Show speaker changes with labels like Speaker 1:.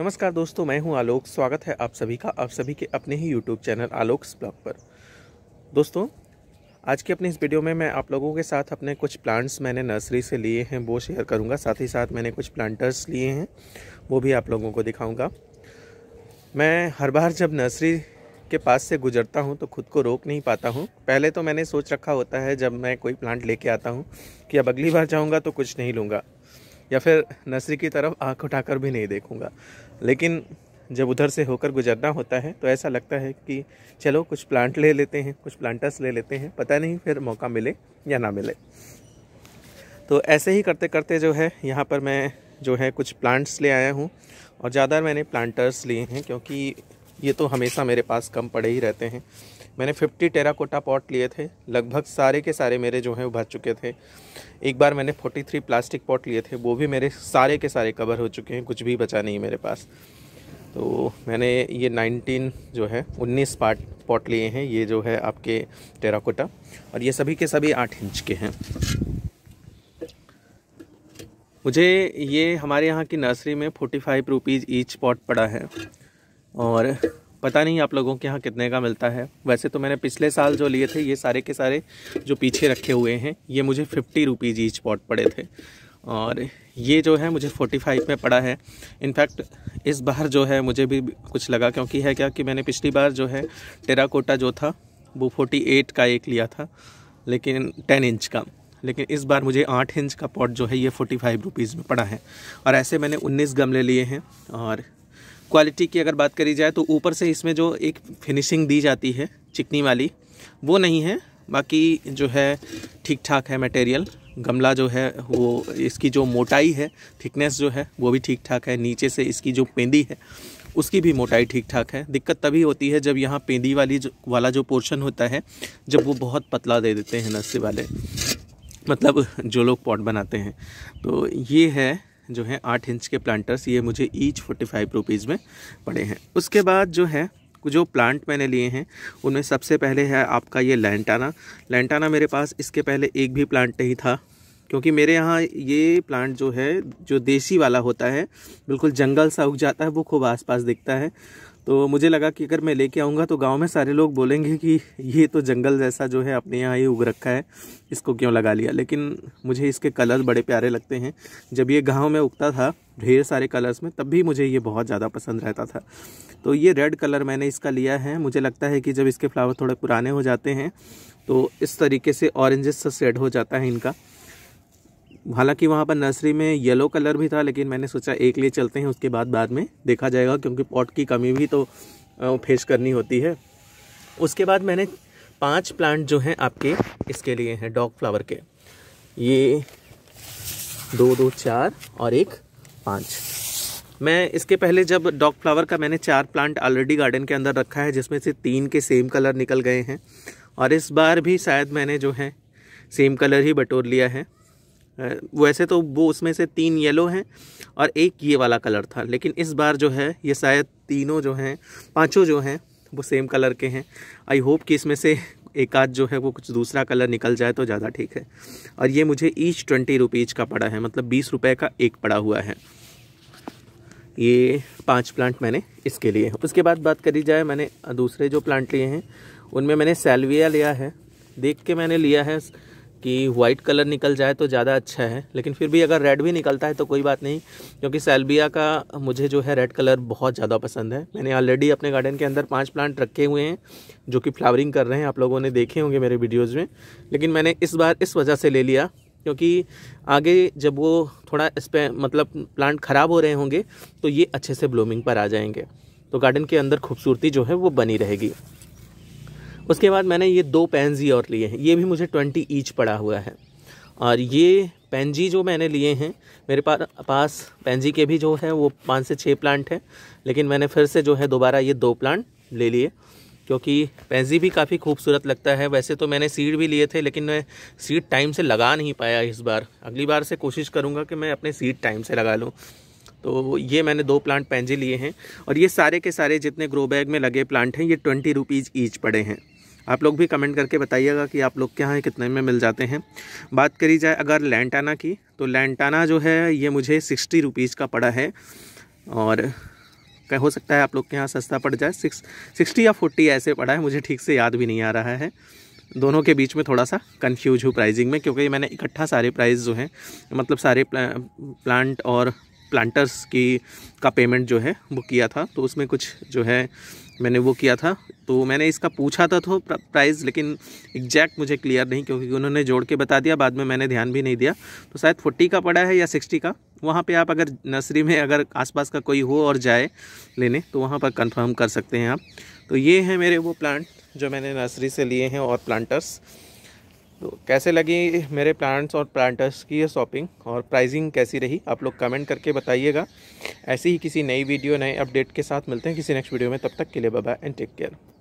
Speaker 1: नमस्कार दोस्तों मैं हूं आलोक स्वागत है आप सभी का आप सभी के अपने ही यूट्यूब चैनल आलोक ब्लॉग पर दोस्तों आज के अपने इस वीडियो में मैं आप लोगों के साथ अपने कुछ प्लांट्स मैंने नर्सरी से लिए हैं वो शेयर करूंगा साथ ही साथ मैंने कुछ प्लांटर्स लिए हैं वो भी आप लोगों को दिखाऊंगा मैं हर बार जब नर्सरी के पास से गुजरता हूँ तो खुद को रोक नहीं पाता हूँ पहले तो मैंने सोच रखा होता है जब मैं कोई प्लांट लेके आता हूँ कि अब अगली बार जाऊँगा तो कुछ नहीं लूँगा या फिर नर्सरी की तरफ आँख उठाकर भी नहीं देखूंगा लेकिन जब उधर से होकर गुजरना होता है तो ऐसा लगता है कि चलो कुछ प्लांट ले लेते हैं कुछ प्लांटर्स ले लेते हैं पता नहीं फिर मौका मिले या ना मिले तो ऐसे ही करते करते जो है यहाँ पर मैं जो है कुछ प्लांट्स ले आया हूँ और ज़्यादा मैंने प्लांटर्स लिए हैं क्योंकि ये तो हमेशा मेरे पास कम पड़े ही रहते हैं मैंने 50 टेराकोटा पॉट लिए थे लगभग सारे के सारे मेरे जो हैं वो भर चुके थे एक बार मैंने 43 प्लास्टिक पॉट लिए थे वो भी मेरे सारे के सारे कवर हो चुके हैं कुछ भी बचा नहीं मेरे पास तो मैंने ये 19 जो है 19 पार्ट पॉट लिए हैं ये जो है आपके टेराकोटा और ये सभी के सभी आठ इंच के हैं मुझे ये हमारे यहाँ की नर्सरी में forty five rupees each pot पड़ा है और पता नहीं आप लोगों के यहाँ कितने का मिलता है वैसे तो मैंने पिछले साल जो लिए थे ये सारे के सारे जो पीछे रखे हुए हैं ये मुझे फिफ्टी रुपीज़ ईच पॉट पड़े थे और ये जो है मुझे फोर्टी फाइव में पड़ा है इनफैक्ट इस बार जो है मुझे भी कुछ लगा क्योंकि है क्या कि मैंने पिछली बार जो है टेराकोटा जो था वो फोर्टी का एक लिया था लेकिन टेन इंच का लेकिन इस बार मुझे आठ इंच का पॉट जो है ये फोर्टी फाइव रुपीज़ में पड़ा है और ऐसे मैंने उन्नीस गमले लिए हैं और क्वालिटी की अगर बात करी जाए तो ऊपर से इसमें जो एक फिनिशिंग दी जाती है चिकनी वाली वो नहीं है बाकी जो है ठीक ठाक है मटेरियल गमला जो है वो इसकी जो मोटाई है थिकनेस जो है वो भी ठीक ठाक है नीचे से इसकी जो पेंदी है उसकी भी मोटाई ठीक ठाक है दिक्कत तभी होती है जब यहाँ पेंदी वाली जो वाला जो पोर्शन होता है जब वो बहुत पतला दे देते हैं नस्से वाले मतलब जो लोग पॉट बनाते हैं तो ये है जो है आठ इंच के प्लांटर्स ये मुझे ईच फोर्टी फाइव रुपीज़ में पड़े हैं उसके बाद जो है जो प्लांट मैंने लिए हैं उनमें सबसे पहले है आपका ये लैंटाना लैंटाना मेरे पास इसके पहले एक भी प्लांट नहीं था क्योंकि मेरे यहाँ ये प्लांट जो है जो देसी वाला होता है बिल्कुल जंगल सा उग जाता है वो खूब आसपास दिखता है तो मुझे लगा कि अगर मैं लेके आऊँगा तो गांव में सारे लोग बोलेंगे कि ये तो जंगल जैसा जो है अपने यहाँ ही उग रखा है इसको क्यों लगा लिया लेकिन मुझे इसके कलर बड़े प्यारे लगते हैं जब ये गाँव में उगता था ढेर सारे कलर्स में तब भी मुझे ये बहुत ज़्यादा पसंद रहता था तो ये रेड कलर मैंने इसका लिया है मुझे लगता है कि जब इसके फ्लावर थोड़े पुराने हो जाते हैं तो इस तरीके से ऑरेंजेस सा हो जाता है इनका हालांकि वहाँ पर नर्सरी में येलो कलर भी था लेकिन मैंने सोचा एक लिए चलते हैं उसके बाद बाद में देखा जाएगा क्योंकि पॉट की कमी भी तो फेस करनी होती है उसके बाद मैंने पांच प्लांट जो हैं आपके इसके लिए हैं डॉग फ्लावर के ये दो दो चार और एक पाँच मैं इसके पहले जब डॉग फ्लावर का मैंने चार प्लांट ऑलरेडी गार्डन के अंदर रखा है जिसमें से तीन के सेम कलर निकल गए हैं और इस बार भी शायद मैंने जो है सेम कलर ही बटोर लिया है वैसे तो वो उसमें से तीन येलो हैं और एक ये वाला कलर था लेकिन इस बार जो है ये शायद तीनों जो हैं पांचों जो हैं वो सेम कलर के हैं आई होप कि इसमें से एक आध जो है वो कुछ दूसरा कलर निकल जाए तो ज़्यादा ठीक है और ये मुझे ईच ट्वेंटी रुपीज़ का पड़ा है मतलब बीस रुपये का एक पड़ा हुआ है ये पांच प्लांट मैंने इसके लिए उसके बाद बात करी जाए मैंने दूसरे जो प्लांट लिए हैं उनमें मैंने सेल्विया लिया है देख के मैंने लिया है कि वाइट कलर निकल जाए तो ज़्यादा अच्छा है लेकिन फिर भी अगर रेड भी निकलता है तो कोई बात नहीं क्योंकि सेल्बिया का मुझे जो है रेड कलर बहुत ज़्यादा पसंद है मैंने ऑलरेडी अपने गार्डन के अंदर पाँच प्लांट रखे हुए हैं जो कि फ्लावरिंग कर रहे हैं आप लोगों ने देखे होंगे मेरे वीडियोज़ में लेकिन मैंने इस बार इस वजह से ले लिया क्योंकि आगे जब वो थोड़ा इस पर मतलब प्लांट ख़राब हो रहे होंगे तो ये अच्छे से ब्लूमिंग पर आ जाएंगे तो गार्डन के अंदर खूबसूरती जो है वो बनी रहेगी उसके बाद मैंने ये दो पेन्जी और लिए हैं ये भी मुझे ट्वेंटी ईच पड़ा हुआ है और ये पेंजी जो मैंने लिए हैं मेरे पास पास पेंजी के भी जो है वो पाँच से छः प्लांट हैं लेकिन मैंने फिर से जो है दोबारा ये दो प्लांट ले लिए क्योंकि पेंजी भी काफ़ी खूबसूरत लगता है वैसे तो मैंने सीड भी लिए थे लेकिन मैं सीड टाइम से लगा नहीं पाया इस बार अगली बार से कोशिश करूँगा कि मैं अपने सीड टाइम से लगा लूँ तो ये मैंने दो प्लांट पेंजी लिए हैं और ये सारे के सारे जितने ग्रो बैग में लगे प्लांट हैं ये ट्वेंटी रुपीज़ ईच पड़े हैं आप लोग भी कमेंट करके बताइएगा कि आप लोग के यहाँ कितने में मिल जाते हैं बात करी जाए अगर लैंटाना की तो लैंटाना जो है ये मुझे सिक्सटी रुपीज़ का पड़ा है और हो सकता है आप लोग के यहाँ सस्ता पड़ जाए सिक्स सिक्सटी या फोर्टी ऐसे पड़ा है मुझे ठीक से याद भी नहीं आ रहा है दोनों के बीच में थोड़ा सा कंफ्यूज हूँ प्राइजिंग में क्योंकि मैंने इकट्ठा सारे प्राइस जो हैं मतलब सारे प्लांट और प्लांटर्स की का पेमेंट जो है वो किया था तो उसमें कुछ जो है मैंने वो किया था तो मैंने इसका पूछा था तो प्राइस लेकिन एग्जैक्ट मुझे क्लियर नहीं क्योंकि उन्होंने जोड़ के बता दिया बाद में मैंने ध्यान भी नहीं दिया तो शायद फोर्टी का पड़ा है या सिक्सटी का वहाँ पे आप अगर नर्सरी में अगर आसपास का कोई हो और जाए लेने तो वहाँ पर कंफर्म कर सकते हैं आप तो ये हैं मेरे वो प्लांट जो मैंने नर्सरी से लिए हैं और प्लांटर्स तो कैसे लगी मेरे प्लांट्स और प्लांटर्स की ये शॉपिंग और प्राइसिंग कैसी रही आप लोग कमेंट करके बताइएगा ऐसी ही किसी नई वीडियो नए अपडेट के साथ मिलते हैं किसी नेक्स्ट वीडियो में तब तक के लिए बाय एंड टेक केयर